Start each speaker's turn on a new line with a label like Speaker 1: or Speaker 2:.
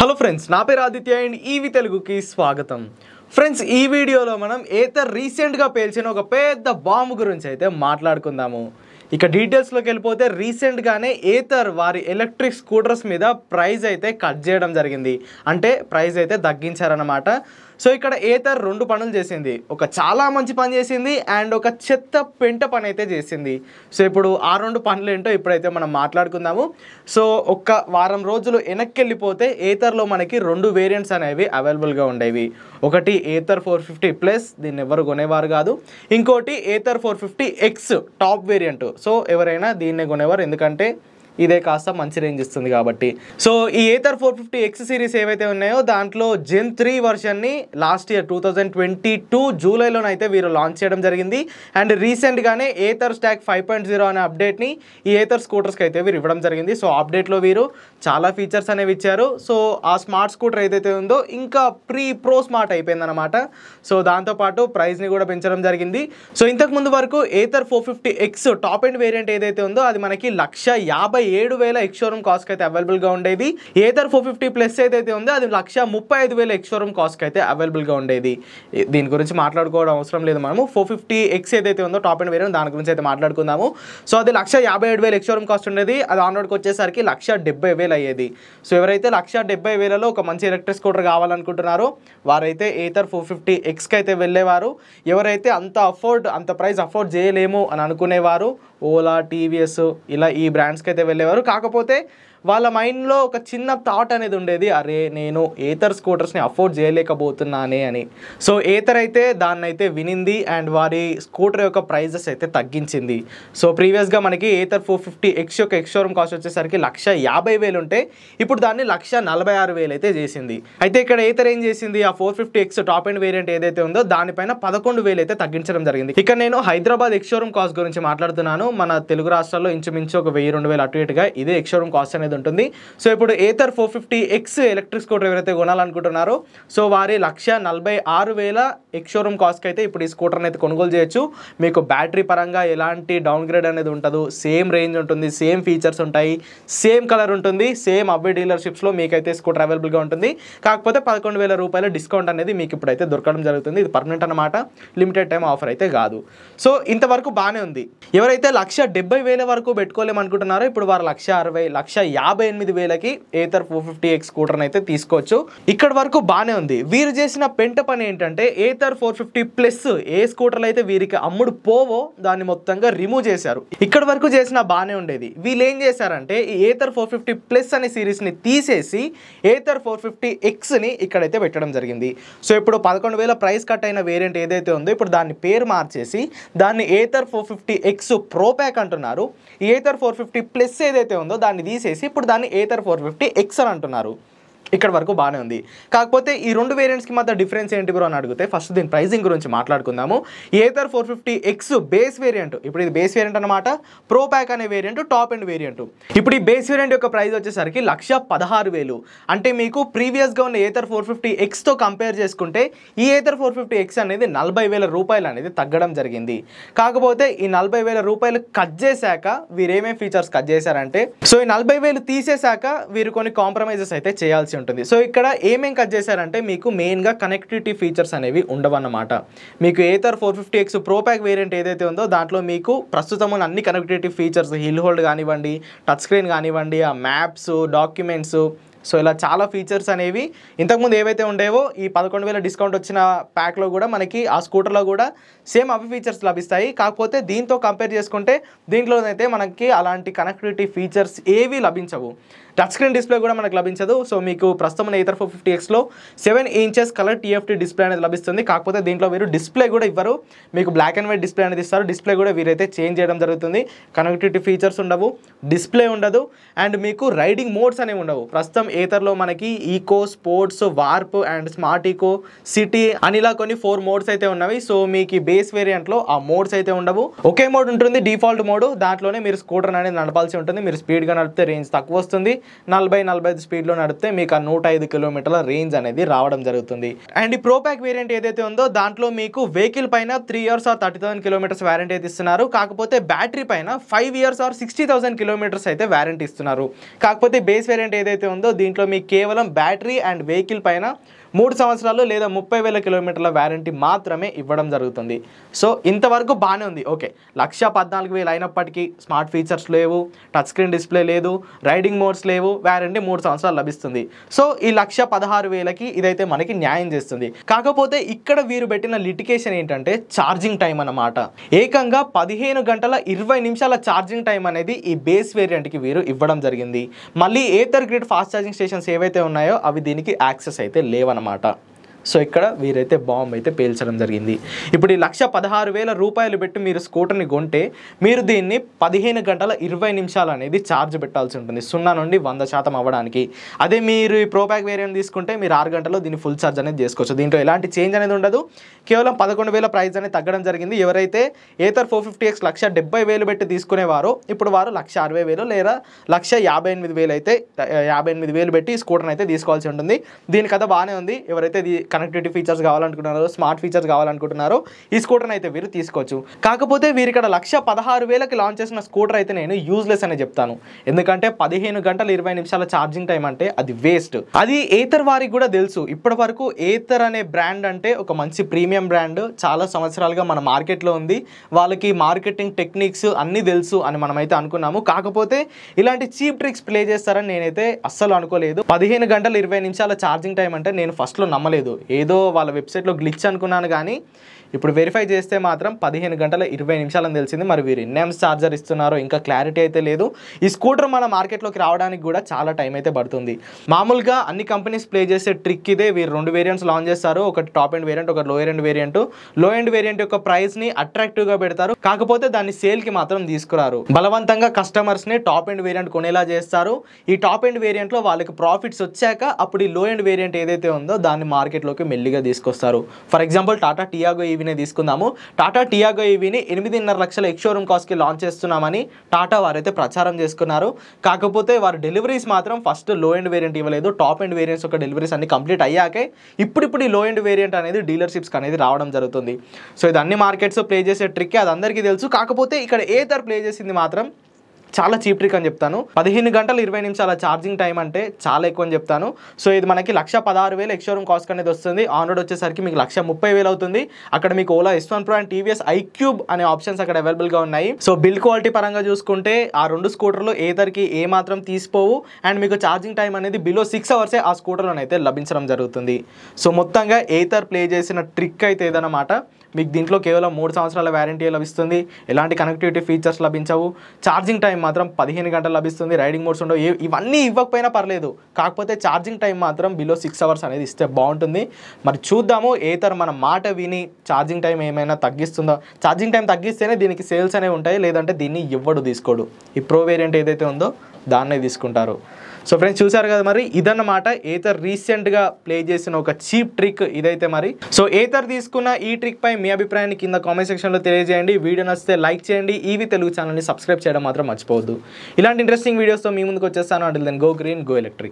Speaker 1: hello friends నా పేరు Aditya and ఈవి తెలుగుకి స్వాగతం ఫ్రెండ్స్ ఈ వీడియోలో మనం ఏత రీసెంట్గా పేల్చిన ఒక పెద్ద బాంబు గురించి అయితే మాట్లాడుకుందాము ఇక డీటెయిల్స్లోకి వెళ్ళిపోతే రీసెంట్గానే ఏతర్ వారి ఎలక్ట్రిక్ స్కూటర్స్ మీద ప్రైజ్ అయితే కట్ చేయడం జరిగింది అంటే ప్రైజ్ అయితే తగ్గించారన్నమాట సో ఇక్కడ ఏతర్ రెండు పనులు చేసింది ఒక చాలా మంచి పని చేసింది అండ్ ఒక చెత్త పెంట పని అయితే చేసింది సో ఇప్పుడు ఆ రెండు పనులు ఏంటో ఇప్పుడైతే మనం మాట్లాడుకుందాము సో ఒక్క వారం రోజులు వెనక్కి వెళ్ళిపోతే ఏతర్లో మనకి రెండు వేరియంట్స్ అనేవి అవైలబుల్గా ఉండేవి ఒకటి ఏతర్ ఫోర్ ఫిఫ్టీ ప్లస్ దీన్ని ఎవరు కొనేవారు కాదు ఇంకోటి Ather four fifty X top variant so ఎవరైనా దీన్నే కొనేవారు ఎందుకంటే ఇదే కాస్త మంచి రేంజ్ ఇస్తుంది కాబట్టి సో ఈ Ather four fifty X series ఏవైతే ఉన్నాయో దాంట్లో జెన్ త్రీ వర్షన్ని last year two thousand twenty two జూలైలోనైతే వీరు లాంచ్ చేయడం జరిగింది అండ్ రీసెంట్గానే Ather stack five point zero అనే అప్డేట్ని ఈ ఏతర్ స్కూటర్స్కి అయితే వీరు ఇవ్వడం జరిగింది సో అప్డేట్లో వీరు చాలా ఫీచర్స్ అనేవి ఇచ్చారు సో ఆ స్మార్ట్ స్కూటర్ ఏదైతే ఉందో ఇంకా ప్రీ ప్రో స్మార్ట్ అయిపోయిందనమాట సో దాంతోపాటు ప్రైస్ని కూడా పెంచడం జరిగింది సో ఇంతకుముందు వరకు Ather four fifty X top and variant ఏదైతే ఉందో అది మనకి లక్ష యాభై ఏడు వేల ఎక్స్షోరూమ్ కాస్ట్కి అయితే అవైలబుల్గా ఉండేది ఏదర్ ఫోర్ ఫిఫ్టీ ప్లస్ ఏదైతే ఉందో అది లక్ష ముప్పై ఐదు వేల ఎక్స్షోరూమ్ కాస్ట్ అయితే అవైలబుల్గా ఉండేది దీని గురించి మాట్లాడుకోవడం అవసరం లేదు మనము ఫోర్ ఫిఫ్టీ ఎక్స్ ఏదైతే ఉందో టాప్ అండ్ వేరే దాని గురించి అయితే మాట్లాడుకుందాము సో అది లక్ష యాభై ఏడు వేలు ఎక్స్షోరూమ్ కాస్ట్ ఉండేది అది ఆన్రోడ్కి వచ్చేసరికి లక్ష డెబ్బై వేలు అయ్యేది సో ఎవరైతే లక్ష డెబ్బై వేలలో ఒక మంచి ఎలక్ట్రిక్ స్కూటర్ కావాలనుకుంటున్నారో వారైతే ఏతర్ ఫోర్ ఫిఫ్టీ ఎక్స్కి అయితే వెళ్ళేవారు ఎవరైతే అంత అఫోర్డ్ అంత ప్రైస్ అఫోర్డ్ చేయలేము అని అనుకునేవారు ఓలా టీవీఎస్ ఇలా ఈ బ్రాండ్స్కి అయితే వెళ్ళేవారు కాకపోతే వాళ్ళ మైండ్లో ఒక చిన్న థాట్ అనేది ఉండేది అరే నేను ఏతర్ స్కూటర్స్ని అఫోర్డ్ చేయలేకపోతున్నానే అని సో ఏతర్ అయితే దాన్ని అయితే వినింది అండ్ వారి స్కూటర్ యొక్క ప్రైజెస్ అయితే తగ్గించింది సో ప్రీవియస్గా మనకి ఏతర్ ఫోర్ ఫిఫ్టీ ఎక్స్ యొక్క ఎక్స్ షోరూమ్ కాస్ట్ వచ్చేసరికి లక్ష యాభై వేలు ఉంటే ఇప్పుడు దాన్ని లక్ష నలభై ఆరు వేలు అయితే చేసింది అయితే ఇక్కడ ఏతర్ ఏం చేసింది ఆ four fifty X top and variant ఏదైతే ఉందో దానిపైన పదకొండు వేలు అయితే తగ్గించడం జరిగింది ఇక్కడ నేను హైదరాబాద్ ఎక్స్ షోరూమ్ కాస్ట్ గురించి మాట్లాడుతున్నాను మన తెలుగు రాష్ట్రాల్లో ఇంచుమించు ఒక వెయ్యి రెండు వేలు అటు ఇటుగా ఇదే ఎక్స్ షోరూమ్ కాస్ట్ అనేది ఉంటుంది సో ఇప్పుడు Ather four fifty X electric scooter ఎవరైతే కొనాలనుకుంటున్నారో సో వారి లక్ష నలభై ఆరు వేల ఎక్స్ షోరూమ్ కాస్ట్కి అయితే ఇప్పుడు ఈ స్కూటర్ని అయితే కొనుగోలు చేయొచ్చు మీకు బ్యాటరీ పరంగా ఎలాంటి డౌన్ గ్రేడ్ అనేది ఉంటుంది సేమ్ రేంజ్ ఉంటుంది సేమ్ ఫీచర్స్ ఉంటాయి సేమ్ కలర్ ఉంటుంది సేమ్ అవే డీలర్షిప్స్లో మీకైతే స్కూటర్ అవైలబుల్గా ఉంటుంది కాకపోతే పదకొండు వేల రూపాయల డిస్కౌంట్ అనేది మీకు ఇప్పుడైతే దొరకడం జరుగుతుంది ఇది పర్మనెంట్ అనమాట లిమిటెడ్ టైం ఆఫర్ అయితే కాదు సో ఇంతవరకు బాగానే ఉంది ఎవరైతే లక్ష డెబ్బై వేల వరకు పెట్టుకోలేమనుకుంటున్నారో ఇప్పుడు వారు లక్ష అరవై లక్ష యాభై ఎనిమిది వేలకి Ather four fifty X scooter అయితే తీసుకోవచ్చు ఇక్కడ వరకు బాగానే ఉంది వీరు చేసిన పెంట పని ఏంటంటే ఏతర్ ఫోర్ ఫిఫ్టీ ప్లస్ ఏ స్కూటర్లు అయితే వీరికి అమ్ముడు పోవో దాన్ని మొత్తంగా రిమూవ్ చేశారు ఇక్కడ వరకు చేసిన బాగానే ఉండేది వీళ్ళు ఏం చేశారంటే ఈ ఏతర్ ఫోర్ ఫిఫ్టీ ప్లస్ అనే సిరీస్ని తీసేసి ఏతర్ ఫోర్ ఫిఫ్టీ ఎక్స్ని ఇక్కడైతే పెట్టడం జరిగింది సో ఇప్పుడు పదకొండు వేల ప్రైస్ కట్ అయిన వేరియంట్ ఏదైతే ఉందో ఇప్పుడు దాన్ని పేరు మార్చేసి దాన్ని Ather four fifty X pro pack అంటున్నారు ఈ ఏతర్ ఫోర్ ఫిఫ్టీ ప్లస్ ఏదైతే ఉందో దాన్ని తీసేసి ఇప్పుడు దాన్ని ఏథర్ ఫోర్ ఫిఫ్టీ ఎక్స్ అని అంటున్నారు ఇక్కడ వరకు బాగానే ఉంది కాకపోతే ఈ రెండు వేరియంట్స్కి మాత్రం డిఫరెన్స్ ఏంటి బ్రో అని అడిగితే ఫస్ట్ దీని ప్రైసింగ్ గురించి మాట్లాడుకుందాము Ather four fifty X base variant ఇప్పుడు ఇది బేస్ వేరియంట్ అనమాట ప్రో ప్యాక్ అనే వేరియంట్ టాప్ అండ్ వేరియంట్ ఇప్పుడు ఈ బేస్ వేరియంట్ యొక్క ప్రైస్ వచ్చేసరికి లక్ష పదహారు వేలు అంటే మీకు ప్రీవియస్గా ఉన్న ఏథర్ ఫోర్ ఫిఫ్టీ ఎక్స్తో కంపేర్ చేసుకుంటే ఈ ఏథర్ ఫోర్ ఫిఫ్టీ ఎక్స్ అనేది నలభై వేల రూపాయలు అనేది తగ్గడం జరిగింది కాకపోతే ఈ నలభై వేల రూపాయలు కట్ చేశాక ఏమేమి ఫీచర్స్ కట్ చేశారంటే సో ఈ నలభై వేలు తీసేశాక వీరు కొన్ని కాంప్రమైజెస్ అయితే చేయాల్సి ఉంటుంది సో ఇక్కడ ఏమేం కట్ చేశారంటే మీకు మెయిన్గా కనెక్టివిటీ ఫీచర్స్ అనేవి ఉండవన్నమాట మీకు Ather four fifty X pro pack variant ఏదైతే ఉందో దాంట్లో మీకు ప్రస్తుతం ఉన్న అన్ని కనెక్టివిటీ ఫీచర్స్ హిల్ హోల్డ్ కానివ్వండి టచ్ స్క్రీన్ కానివ్వండి ఆ మ్యాప్స్ డాక్యుమెంట్స్ సో ఇలా చాలా ఫీచర్స్ అనేవి ఇంతకుముందు ఏవైతే ఉండేవో ఈ పదకొండు వేల డిస్కౌంట్ వచ్చిన ప్యాక్లో కూడా మనకి ఆ స్కూటర్లో కూడా సేమ్ అవి ఫీచర్స్ లభిస్తాయి కాకపోతే దీంతో కంపేర్ చేసుకుంటే దీంట్లోనైతే మనకి అలాంటి కనెక్టివిటీ ఫీచర్స్ ఏవి లభించవు టచ్ స్క్రీన్ డిస్ప్లే కూడా మనకు లభించదు సో మీకు ప్రస్తుతం ఎయితర్ ఫోర్ ఫిఫ్టీ ఎక్స్లో seven inches colour TFT display అనేది లభిస్తుంది కాకపోతే దీంట్లో వీరు డిస్ప్లే కూడా ఇవ్వరు మీకు బ్లాక్ అండ్ వైట్ డిస్ప్లే అనేది ఇస్తారు డిస్ప్లే కూడా వీరైతే చేంజ్ చేయడం జరుగుతుంది కనెక్టివిటీ ఫీచర్స్ ఉండవు డిస్ప్లే ఉండదు అండ్ మీకు రైడింగ్ మోడ్స్ అనేవి ఉండవు ప్రస్తుతం ఏథర్లో మనకి eco sports warp and smart eco city అని ఇలా కొన్ని ఫోర్ మోడ్స్ అయితే ఉన్నవి సో మీకు బేస్ వేరియంట్లో ఆ మోడ్స్ అయితే ఉండవు ఒకే మోడ్ ఉంటుంది డిఫాల్ట్ మోడ్ దాంట్లోనే మీరు స్కూటర్ అనేది నడపాల్సి ఉంటుంది మీరు స్పీడ్గా నడిపితే రేంజ్ తక్కువ వస్తుంది నలభై నలభై ఐదు స్పీడ్లో నడిపితే మీకు ఆ నూట ఐదు కిలోమీటర్ల రేంజ్ అనేది రావడం జరుగుతుంది అండ్ ఈ ప్రోపాక్ వేరియంట్ ఏదైతే ఉందో దాంట్లో మీకు వెహికల్ పైన three years or thirty thousand kilometres warranty అయితే ఇస్తున్నారు కాకపోతే బ్యాటరీ పైన five years or sixty thousand kilometres అయితే వ్యారంటీ ఇస్తున్నారు కాకపోతే బేస్ వేరియంట్ ఏదైతే ఉందో దీంట్లో మీకు కేవలం బ్యాటరీ అండ్ వెహికల్ పైన మూడు సంవత్సరాలు లేదా ముప్పై వేల కిలోమీటర్ల వ్యారంటీ మాత్రమే ఇవ్వడం జరుగుతుంది సో ఇంతవరకు బాగానే ఉంది ఓకే లక్ష పద్నాలుగు వేలు అయినప్పటికీ స్మార్ట్ ఫీచర్స్ లేవు టచ్ స్క్రీన్ డిస్ప్లే లేదు రైడింగ్ మోడ్స్ లేవు వ్యారంటీ మూడు సంవత్సరాలు లభిస్తుంది సో ఈ లక్ష పదహారు వేలకి ఇదైతే మనకి న్యాయం చేస్తుంది కాకపోతే ఇక్కడ వీరు పెట్టిన లిటికేషన్ ఏంటంటే ఛార్జింగ్ టైం అన్నమాట ఏకంగా పదిహేను గంటల ఇరవై నిమిషాల ఛార్జింగ్ టైం అనేది ఈ బేస్ వేరియంట్కి వీరు ఇవ్వడం జరిగింది మళ్ళీ Ather grid fast charging stations ఏవైతే ఉన్నాయో అవి దీనికి యాక్సెస్ అయితే లేవన్నమాట సో ఇక్కడ వీరైతే బాంబు అయితే పేల్చడం జరిగింది ఇప్పుడు ఈ లక్ష పదహారు వేల రూపాయలు పెట్టి మీరు స్కూటర్ని కొంటే మీరు దీన్ని పదిహేను గంటల ఇరవై నిమిషాలు అనేది ఛార్జ్ పెట్టాల్సి ఉంటుంది సున్నా నుండి వంద శాతం అవ్వడానికి అదే మీరు ఈ ప్రోప్యాక్ వేరియంట్ తీసుకుంటే మీరు ఆరు గంటల్లో దీన్ని ఫుల్ ఛార్జ్ అనేది చేసుకోవచ్చు దీంట్లో ఎలాంటి చేంజ్ అనేది ఉండదు కేవలం పదకొండు వేల ప్రైస్ అనేది తగ్గడం జరిగింది ఎవరైతే ఏతర్ ఫోర్ ఫిఫ్టీ ఎక్స్ లక్ష డెబ్బై వేలు పెట్టి తీసుకునేవారో ఇప్పుడు వారు లక్ష అరవై వేలు లేదా లక్ష యాభై ఎనిమిది వేలు అయితే యాభై ఎనిమిది వేలు పెట్టి స్కూటర్ని అయితే తీసుకోవాల్సి ఉంటుంది దీని కథ బాగానే ఉంది ఎవరైతే కనెక్టివిటీ ఫీచర్స్ కావాలనుకుంటున్నారు స్మార్ట్ ఫీచర్స్ కావాలనుకుంటున్నారు ఈ స్కూటర్ని అయితే వీరు తీసుకోవచ్చు కాకపోతే వీరు ఇక్కడ లక్ష పదహారు వేలకు లాంచ్ చేసిన స్కూటర్ అయితే నేను యూజ్లెస్ అనే చెప్తాను ఎందుకంటే పదిహేను గంటల ఇరవై నిమిషాల ఛార్జింగ్ టైం అంటే అది వేస్ట్ అది ఏతర్ వారికి కూడా తెలుసు ఇప్పటి వరకు ఏతర్ అనే బ్రాండ్ అంటే ఒక మంచి ప్రీమియం బ్రాండ్ చాలా సంవత్సరాలుగా మన మార్కెట్లో ఉంది వాళ్ళకి మార్కెటింగ్ టెక్నిక్స్ అన్నీ తెలుసు అని మనమైతే అనుకున్నాము కాకపోతే ఇలాంటి చీప్ ట్రిక్స్ ప్లే చేస్తారని నేనైతే అస్సలు అనుకోలేదు పదిహేను గంటల ఇరవై నిమిషాల ఛార్జింగ్ టైం అంటే నేను ఫస్ట్లో నమ్మలేదు ఏదో వాళ్ళ వెబ్సైట్లో గ్లిచ్ అనుకున్నాను కానీ ఇప్పుడు వెరిఫై చేస్తే మాత్రం పదిహేను గంటల ఇరవై నిమిషాలని తెలిసింది మరి వీరు ఎన్ని ఎంస్ ఛార్జర్ ఇస్తున్నారో ఇంకా క్లారిటీ అయితే లేదు ఈ స్కూటర్ మన మార్కెట్లోకి రావడానికి కూడా చాలా టైం అయితే పడుతుంది మామూలుగా అన్ని కంపెనీస్ ప్లే చేసే ట్రిక్ ఇదే వీరు రెండు వేరియంట్స్ లాంచ్ చేస్తారు ఒకటి టాప్ ఎండ్ వేరియంట్ ఒక lower end variant low end variant యొక్క ప్రైస్ని అట్రాక్టివ్గా పెడతారు కాకపోతే దాన్ని సేల్కి మాత్రం తీసుకురారు బలవంతంగా కస్టమర్స్ని టాప్ ఎండ్ వేరియంట్ కొనేలా చేస్తారు ఈ టాప్ ఎండ్ వేరియంట్లో వాళ్ళకి ప్రాఫిట్స్ వచ్చాక అప్పుడు ఈ లో ఎండ్ వేరియంట్ ఏదైతే ఉందో దాన్ని మార్కెట్లో మార్కెట్లోకి మెల్లిగా తీసుకొస్తారు ఫర్ ఎగ్జాంపుల్ టాటా టియాగో ఈవీని తీసుకుందాము టాటా టియాగో ఈవీని ఎనిమిదిన్నర లక్షల ఎక్స్షోరూమ్ కాస్ట్కి లాంచ్ చేస్తున్నామని టాటా వారైతే ప్రచారం చేసుకున్నారు కాకపోతే వారు డెలివరీస్ మాత్రం ఫస్ట్ లో ఎండ్ వేరియంట్ ఇవ్వలేదు టాప్ ఎండ్ వేరియంట్స్ ఒక డెలివరీస్ అన్ని కంప్లీట్ అయ్యాకే ఇప్పుడిప్పుడు ఈ లో ఎండ్ వేరియంట్ అనేది డీలర్షిప్స్కి అనేది రావడం జరుగుతుంది సో ఇది అన్ని మార్కెట్స్ ప్లే చేసే ట్రిక్కి అది అందరికీ తెలుసు కాకపోతే ఇక్కడ ఏ ప్లే చేసింది మాత్రం చాలా చీప్ ట్రిక్ అని చెప్తాను పదిహేను గంటలు ఇరవై నిమిషాల ఛార్జింగ్ టైం అంటే చాలా ఎక్కువ అని చెప్తాను సో ఇది మనకి లక్ష పదహారు వేలు ఎక్స్ కాస్ట్ అనేది వస్తుంది ఆన్ రోడ్ వచ్చేసరికి మీకు లక్ష ముప్పై వేలు అవుతుంది అక్కడ మీకు Ola S one pro and TVS iQube అనే ఆప్షన్స్ అక్కడ అవైలబుల్గా ఉన్నాయి సో బిల్ క్వాలిటీ పరంగా చూసుకుంటే ఆ రెండు స్కూటర్లు ఏదర్కి ఏ మాత్రం తీసిపోవు అండ్ మీకు ఛార్జింగ్ టైం అనేది బిలో సిక్స్ అవర్సే ఆ స్కూటర్లోనైతే లభించడం జరుగుతుంది సో మొత్తంగా ఏతర్ ప్లే చేసిన ట్రిక్ అయితే ఏదన్నమాట మీకు దీంట్లో కేవలం మూడు సంవత్సరాల వ్యారంటీ లభిస్తుంది ఎలాంటి కనెక్టివిటీ ఫీచర్స్ లభించవు ఛార్జింగ్ టైం మాత్రం పదిహేను గంటలు లభిస్తుంది రైడింగ్ మోడ్స్ ఉండవు ఇవన్నీ ఇవ్వకపోయినా పర్లేదు కాకపోతే ఛార్జింగ్ టైం మాత్రం బిలో సిక్స్ అవర్స్ అనేది ఇస్తే బాగుంటుంది మరి చూద్దాము ఏతర్ మన మాట విని ఛార్జింగ్ టైం ఏమైనా తగ్గిస్తుందో ఛార్జింగ్ టైం తగ్గిస్తేనే దీనికి సేల్స్ అనేవి ఉంటాయి లేదంటే దీన్ని ఇవ్వడు తీసుకోడు ఈ ప్రో వేరియంట్ ఏదైతే ఉందో దాన్నే తీసుకుంటారు సో ఫ్రెండ్స్ చూసారు కదా మరి ఇదన్నమాట ఏతర్ రీసెంట్గా ప్లే చేసిన ఒక చీప్ ట్రిక్ ఇదైతే మరి సో ఏతర్ తీసుకున్న ఈ ట్రిక్ పై మీ అభిప్రాయాన్ని కింద కామెంట్ సెక్షన్లో తెలియజేయండి వీడియో నచ్చితే లైక్ చేయండి ఈవి తెలుగు ఛానల్ని సబ్స్క్రైబ్ చేయడం మాత్రం మర్చిపోవద్దు ఇలాంటి ఇంట్రెస్టింగ్ వీడియోస్తో మీ ముందుకు వచ్చేస్తాను అంటే then go green go electric